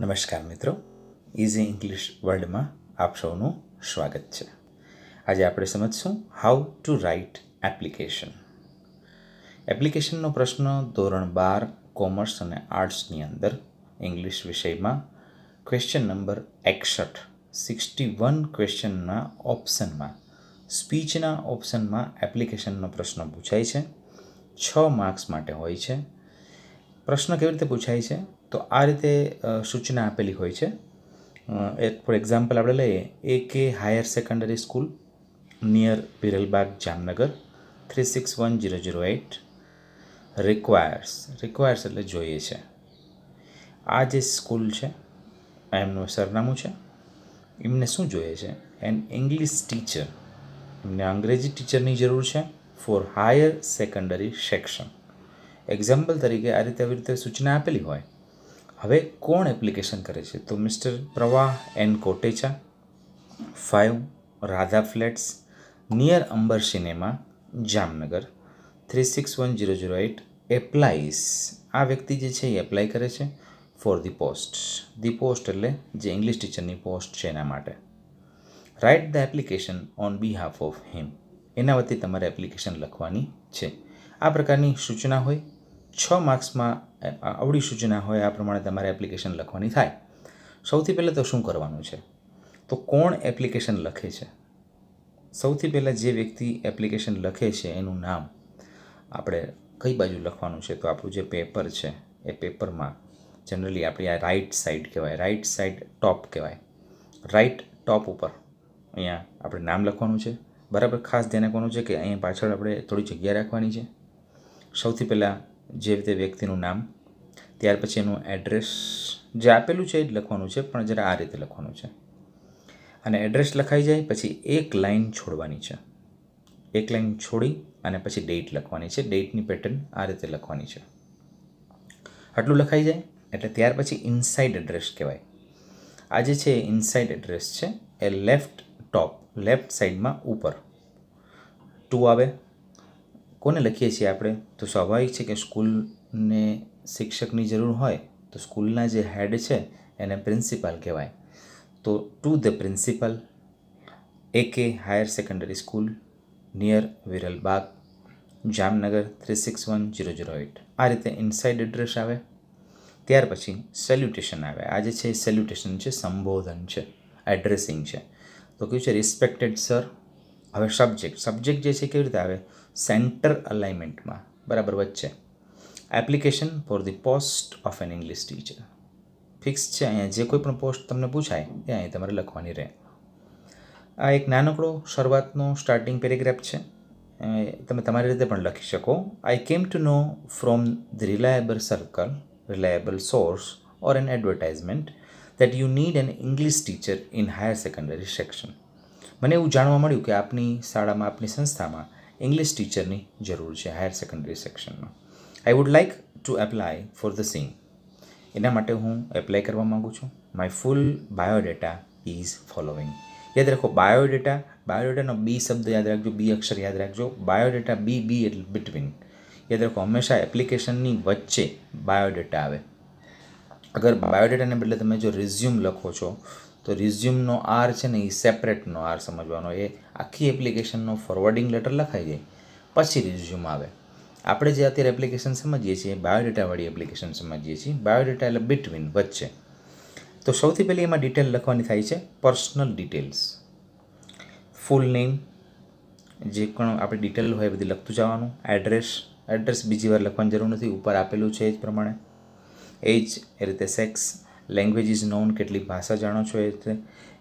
નમસ્કાર મિત્રો easy English વર્લ્ડમાં આપ સૌનું સ્વાગત છે આજે આપણે સમજશું હાઉ ટુ રાઇટ એપ્લિકેશન એપ્લિકેશનનો પ્રશ્ન ધોરણ બાર કોમર્સ અને આર્ટ્સની અંદર ઇંગ્લિશ વિષયમાં ક્વેશ્ચન નંબર એકસઠ સિક્સટી વન ક્વેશ્ચનના ઓપ્શનમાં સ્પીચના ઓપ્શનમાં એપ્લિકેશનનો પ્રશ્ન પૂછાય છે છ માર્ક્સ માટે હોય છે પ્રશ્ન કેવી રીતે પૂછાય છે તો આ રીતે સૂચના આપેલી હોય છે એક ફોર એક્ઝામ્પલ આપણે લઈએ એ કે higher secondary school near Piralbag Jamnagar three six one zero zero eight requires requires એટલે જોઈએ છે આ જે સ્કૂલ છે એમનું સરનામું છે એમને શું જોઈએ છે એન ઇંગ્લિશ ટીચર એમને અંગ્રેજી ટીચરની જરૂર છે for higher secondary section example તરીકે આ રીતે આવી રીતે સૂચના આપેલી હોય હવે કોણ એપ્લિકેશન કરે છે તો mister Pravah N Kotecha five Radha flats near Amber cinema Jamnagar three six one zero zero eight applies આ વ્યક્તિ જે છે એ એપ્લાય કરે છે for the post the post એટલે જે ઇંગ્લિશ ટીચરની પોસ્ટ છે એના માટે write the application on behalf of him એના વતી તમારે એપ્લિકેશન લખવાની છે આ પ્રકારની સૂચના હોય છ માર્ક્સમાં આવડી સૂચના હોય આ પ્રમાણે તમારે એપ્લિકેશન લખવાની થાય સૌથી પહેલાં તો શું કરવાનું છે તો કોણ એપ્લિકેશન લખે છે સૌથી પહેલાં જે વ્યક્તિ એપ્લિકેશન લખે છે એનું નામ આપણે કઈ બાજુ લખવાનું છે તો આપણું જે પેપર છે એ પેપરમાં જનરલી આપણી આ રાઇટ સાઈડ કહેવાય રાઇટ સાઈડ ટોપ કહેવાય રાઇટ ટોપ ઉપર અહીંયા આપણે નામ લખવાનું છે બરાબર ખાસ ધ્યાન રાખવાનું છે કે અહીંયા પાછળ આપણે થોડી જગ્યા રાખવાની છે સૌથી પહેલાં જે રીતે વ્યક્તિનું નામ ત્યાર પછી એનું એડ્રેસ જે આપેલું છે એ જ લખવાનું છે પણ જરા આ રીતે લખવાનું છે અને એડ્રેસ લખાઈ જાય પછી એક લાઇન છોડવાની છે એક લાઇન છોડી અને પછી ડેટ લખવાની છે ડેટની પેટર્ન આ રીતે લખવાની છે આટલું લખાઈ જાય એટલે ત્યાર પછી ઇનસાઇડ એડ્રેસ કહેવાય આ જે છે ઇનસાઇડ એડ્રેસ છે એ લેફ્ટ ટોપ લેફ્ટ સાઈડમાં ઉપર ટુ આવે કોને લખીએ છીએ આપણે તો સ્વાભાવિક છે કે સ્કૂલને શિક્ષકની જરૂર હોય તો સ્કૂલના જે હેડ છે એને પ્રિન્સિપાલ કહેવાય તો ટુ ધ પ્રિન્સિપલ એ કે higher secondary school near Viralbag Jamnagar three six one zero zero eight આ રીતે ઇનસાઇડ એડ્રેસ આવે ત્યાર પછી સેલ્યુટેશન આવે આજે જે છે સેલ્યુટેશન છે સંબોધન છે એડ્રેસિંગ છે તો કયું છે રિસ્પેક્ટેડ સર હવે સબ્જેક્ટ સબ્જેક્ટ જે છે કેવી રીતે આવે સેન્ટર અલાઇમેન્ટમાં બરાબર વચ્ચે application for the post of an English teacher fix છે અહીંયા જે કોઈ પણ પોસ્ટ તમને પૂછાય એ અહીં તમારે લખવાની રહે આ એક નાનકડો શરૂઆતનો સ્ટાર્ટિંગ પેરેગ્રાફ છે તમે તમારી રીતે પણ લખી શકો I came to know from the reliable circle reliable source or an advertisement that you need an English teacher in higher secondary section મને એવું જાણવા મળ્યું કે આપની શાળામાં આપની સંસ્થામાં ઇંગ્લિશ ટીચરની જરૂર છે હાયર સેકન્ડરી સેક્શનમાં I would like to apply for the same એના માટે હું એપ્લાય કરવા માગું છું my full biodata is following યાદ રાખો બાયોડેટા બાયોડેટાનો બી શબ્દ યાદ રાખજો બી અક્ષર યાદ રાખજો બાયોડેટા બી બી એટલે બિટવીન યાદ રાખો હંમેશા એપ્લિકેશનની વચ્ચે બાયોડેટા આવે અગર બાયોડેટાને બદલે તમે જો રિઝ્યુમ લખો છો તો રિઝ્યુમનો આર છે ને એ સેપરેટનો આર સમજવાનો એ આખી એપ્લિકેશનનો ફોરવર્ડિંગ લેટર લખાઈ જાય પછી રિઝ્યુમ આવે આપણે જે અત્યારે એપ્લિકેશન સમજીએ છીએ બાયોડેટાવાળી એપ્લિકેશન સમજીએ છીએ બાયોડેટા એટલે બિટવીન વચ્ચે તો સૌથી પહેલી એમાં ડિટેલ લખવાની થાય છે પર્સનલ ડિટેલ્સ ફૂલ નેમ જે પણ આપણે ડિટેલ હોય એ બધી લખતું જવાનું એડ્રેસ એડ્રેસ બીજી વાર લખવાની જરૂર નથી ઉપર આપેલું છે એ જ પ્રમાણે એજ એ રીતે સેક્સ લેંગ્વેજ ઇઝ નોન કેટલી ભાષા જાણો છો એ રીતે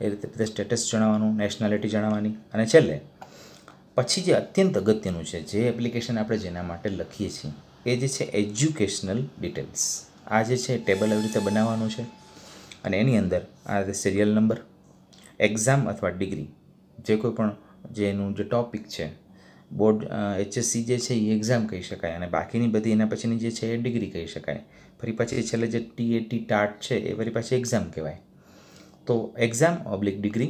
એ રીતે બધા સ્ટેટસ જણાવવાનું નેશનાલિટી જણાવવાની અને છેલ્લે પછી જે અત્યંત અગત્યનું છે જે એપ્લિકેશન આપણે જેના માટે લખીએ છીએ એ જે છે એજ્યુકેશનલ ડિટેલ્સ આ જે છે ટેબલ આવી રીતે બનાવવાનું છે અને એની અંદર આ રીતે સિરિયલ નંબર એક્ઝામ અથવા ડિગ્રી જે કોઈ પણ જેનું જે ટોપિક છે બોર્ડ એચએસસી જે છે એ એક્ઝામ કહી શકાય અને બાકીની બધી એના પછીની જે છે એ ડિગ્રી કહી શકાય ફરી પાછી છેલ્લે જે ટીએટી ટાટ છે એ ફરી પાછી એક્ઝામ કહેવાય તો એક્ઝામ ઓબ્લિક ડિગ્રી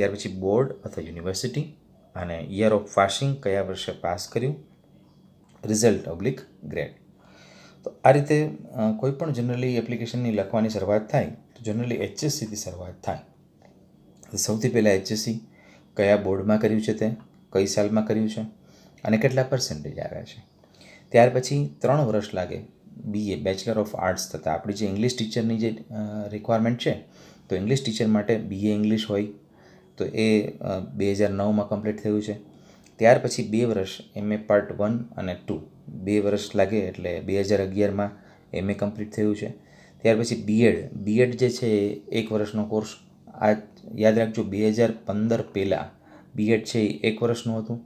ત્યાર પછી બોર્ડ અથવા યુનિવર્સિટી અને યર ઓફ પાસિંગ કયા વર્ષે પાસ કર્યું રિઝલ્ટ ઓબ્લિક ગ્રેડ તો આ રીતે કોઈ પણ જનરલી એપ્લિકેશનની લખવાની શરૂઆત થાય તો જનરલી એચએસસીથી શરૂઆત થાય સૌથી પહેલાં એચએસસી કયા બોર્ડમાં કર્યું છે તે કઈ સાલમાં કર્યું છે અને કેટલા પર્સન્ટેજ આવ્યા છે ત્યાર પછી ત્રણ વર્ષ લાગે બીએ બેચલર ઓફ આર્ટ્સ થતાં આપણી જે ઇંગ્લિશ ટીચરની જે રિક્વાયરમેન્ટ છે તો ઇંગ્લિશ ટીચર માટે બીએ ઇંગ્લિશ હોય તો એ બે હજાર નવમાં કમ્પ્લીટ થયું છે ત્યાર પછી બે વર્ષ એમએ પાર્ટ વન અને ટુ બે વર્ષ લાગે એટલે બે હજાર અગિયારમાં એમએ કમ્પ્લીટ થયું છે ત્યાર પછી બીએડ બીએડ જે છે એ એક વર્ષનો કોર્સ આ યાદ રાખજો બે હજાર પંદર પહેલાં બીએડ છે એ એક વર્ષનું હતું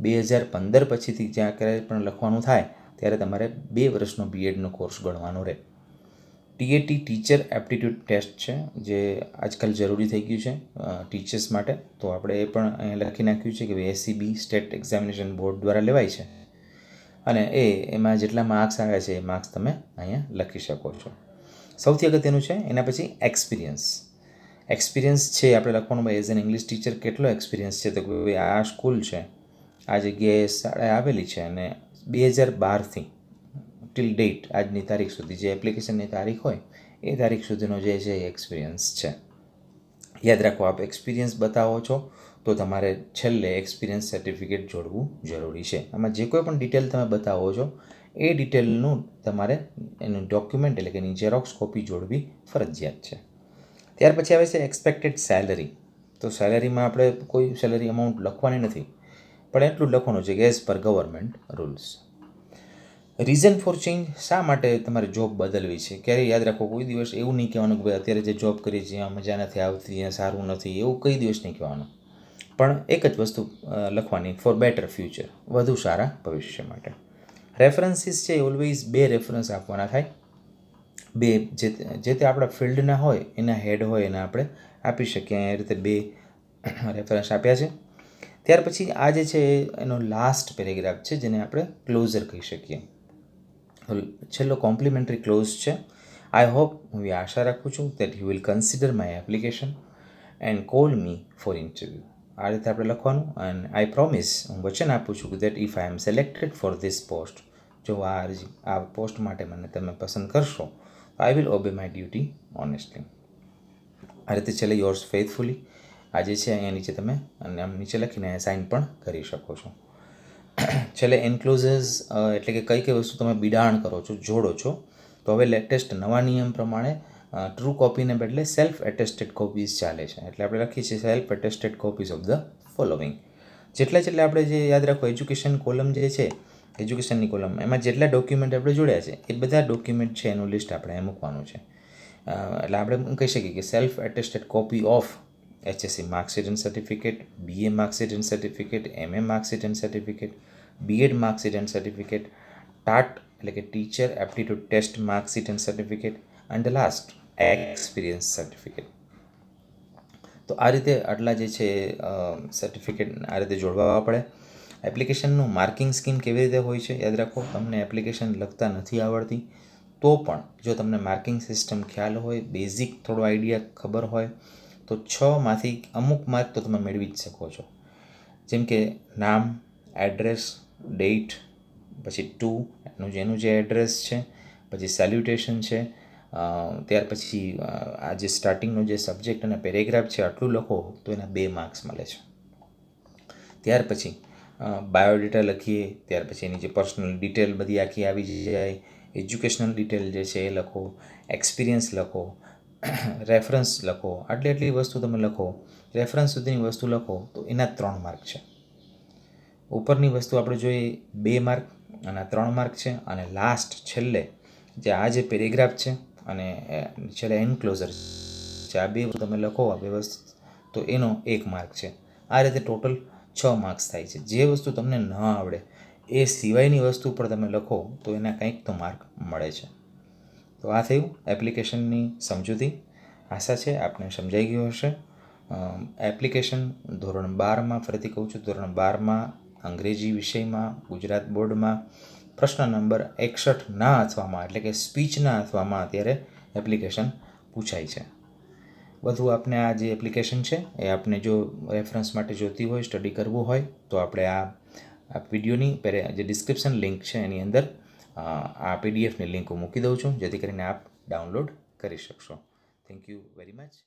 બે હજાર પંદર પછીથી જ્યાં ક્યારે પણ લખવાનું થાય ત્યારે તમારે બે વર્ષનો બીએડનો કોર્સ ગણવાનો રહે ટીએટી ટીચર એપ્ટિટ્યૂડ ટેસ્ટ છે જે આજકાલ જરૂરી થઈ ગયું છે ટીચર્સ માટે તો આપણે એ પણ અહીંયા લખી નાખ્યું છે કે એસસીબી સ્ટેટ એક્ઝામિનેશન બોર્ડ દ્વારા લેવાય છે અને એ એમાં જેટલા માર્ક્સ આવે છે એ માર્ક્સ તમે અહીંયા લખી શકો છો સૌથી અગત્યનું છે એના પછી એક્સપિરિયન્સ એક્સપિરિયન્સ છે આપણે લખવાનું એઝ એન ઇંગ્લિશ ટીચર કેટલો એક્સપિરિયન્સ છે તો ભાઈ આ સ્કૂલ છે આ જગ્યાએ શાળાએ આવેલી છે અને બે હજાર બારથી ટિલ ડેટ આજની તારીખ સુધી જે એપ્લિકેશનની તારીખ હોય એ તારીખ સુધીનો જે છે એક્સપિરિયન્સ છે યાદ રાખો આપ એક્સપિરિયન્સ બતાવો છો તો તમારે છેલ્લે એક્સપિરિયન્સ સર્ટિફિકેટ જોડવું જરૂરી છે આમાં જે કોઈ પણ ડિટેલ તમે બતાવો છો એ ડિટેલનું તમારે એનું ડોક્યુમેન્ટ એટલે કે એની ઝેરોક્સ કોપી જોડવી ફરજિયાત છે ત્યાર પછી આવે છે એક્સપેક્ટેડ સેલરી તો સેલરીમાં આપણે કોઈ સેલરી અમાઉન્ટ લખવાની નથી પણ એટલું લખવાનું છે કે as per government rules reason for change શા માટે તમારે જોબ બદલવી છે ક્યારેય યાદ રાખો કોઈ દિવસ એવું નહીં કહેવાનું કે ભાઈ અત્યારે જે જોબ કરીએ છીએ મજા નથી આવતી અહીંયા સારું નથી એવું કઈ દિવસ નહીં કહેવાનું પણ એક જ વસ્તુ લખવાની ફોર બેટર ફ્યુચર વધુ સારા ભવિષ્ય માટે રેફરન્સીસ છે ઓલવેઝ બે રેફરન્સ આપવાના થાય બે જે જે તે આપણા ફિલ્ડના હોય એના હેડ હોય એને આપણે આપી શકીએ એ રીતે બે રેફરન્સ આપ્યા છે ત્યાર પછી આ જે છે એનો લાસ્ટ પેરેગ્રાફ છે જેને આપણે ક્લોઝર કહી શકીએ છેલ્લો કોમ્પ્લિમેન્ટરી ક્લોઝ છે આઈ હોપ હું એવી આશા રાખું છું that you will consider my application and call me for interview આ રીતે આપણે લખવાનું એન્ડ આઈ પ્રોમિસ હું વચન આપું છું that if I am selected for this post જો આ અરજી આ પોસ્ટ માટે મને તમે પસંદ કરશો તો I will obey my duty honestly આ રીતે છેલ્લે યોર્સ ફેથફુલી આ જે છે અહીંયા નીચે તમે અને આમ નીચે લખીને સાઇન પણ કરી શકો છો છેલ્લે એન્ક્લોઝેસ એટલે કે કઈ કઈ વસ્તુ તમે બિડાણ કરો છો જોડો છો તો હવે લેટેસ્ટ નવા નિયમ પ્રમાણે ટ્રુ કોપીને બદલે સેલ્ફ એટેસ્ટેડ કોપીઝ ચાલે છે એટલે આપણે લખીએ છીએ self attested copies of the following જેટલા જેટલા આપણે જે યાદ રાખો એજ્યુકેશન કોલમ જે છે એજ્યુકેશનની કોલમ એમાં જેટલા ડોક્યુમેન્ટ આપણે જોડ્યા છે એ બધા ડોક્યુમેન્ટ છે એનું લિસ્ટ આપણે મૂકવાનું છે એટલે આપણે કહી શકીએ કે self attested copy of HSC marksheet and certificate BA marksheet and certificate MA marksheet and certificate BEd marksheet and certificate TAT એટલે કે teacher aptitude test marksheet and certificate and last experience certificate તો આ રીતે આટલા જે છે certificate આ રીતે જોડવા પડે એપ્લિકેશનનું માર્કિંગ સ્કીમ કેવી રીતે હોય છે યાદ રાખો તમને એપ્લિકેશન લખતા નથી આવડતી તો પણ જો તમને માર્કિંગ સિસ્ટમ ખ્યાલ હોય બેઝિક થોડો આઈડિયા ખબર હોય તો છમાંથી અમુક માર્ક તો તમે મેળવી જ શકો છો જેમ કે નામ એડ્રેસ ડેટ પછી ટુ એનું જેનું જે એડ્રેસ છે પછી સેલ્યુટેશન છે ત્યાર પછી આ જે સ્ટાર્ટિંગનો જે સબ્જેક્ટ અને પેરેગ્રાફ છે આટલું લખો તો એના બે માર્ક્સ મળે છે ત્યાર પછી બાયોડેટા લખીએ ત્યાર પછી એની જે પર્સનલ ડિટેલ બધી આખી આવી જાય એજ્યુકેશનલ ડિટેલ જે છે એ લખો એક્સપિરિયન્સ લખો રેફરન્સ લખો આટલી આટલી વસ્તુ તમે લખો રેફરન્સ સુધીની વસ્તુ લખો તો એના ત્રણ માર્ક છે ઉપરની વસ્તુ આપણે જોઈએ બે માર્ક અને ત્રણ માર્ક છે અને લાસ્ટ છેલ્લે જે આ જે પેરેગ્રાફ છે અને છેલ્લે એન્ક્લોઝર છે આ બે તમે લખો આ બે વસ્તુ તો એનો એક માર્ક છે આ રીતે ટોટલ છ માર્ક્સ થાય છે જે વસ્તુ તમને ન આવડે એ સિવાયની વસ્તુ પર તમે લખો તો એના કંઈક તો માર્ક મળે છે તો આ થયું એપ્લિકેશનની સમજૂતી આશા છે આપને સમજાઈ ગયું હશે એપ્લિકેશન ધોરણ બારમાં ફરીથી કહું છું ધોરણ બારમાં અંગ્રેજી વિષયમાં ગુજરાત બોર્ડમાં પ્રશ્ન નંબર એકસઠ ના અથવામાં એટલે કે સ્પીચના અથવામાં અત્યારે એપ્લિકેશન પૂછાય છે બધું આપને આ જે એપ્લિકેશન છે એ આપને જો રેફરન્સ માટે જોતી હોય સ્ટડી કરવું હોય તો આપણે આ વિડીયોની જે ડિસ્ક્રિપ્શન લિંક છે એની અંદર આ પીડીએફની લિંક હું મૂકી દઉં છું જેથી કરીને આપ ડાઉનલોડ કરી શકશો થેન્ક યુ વેરી મચ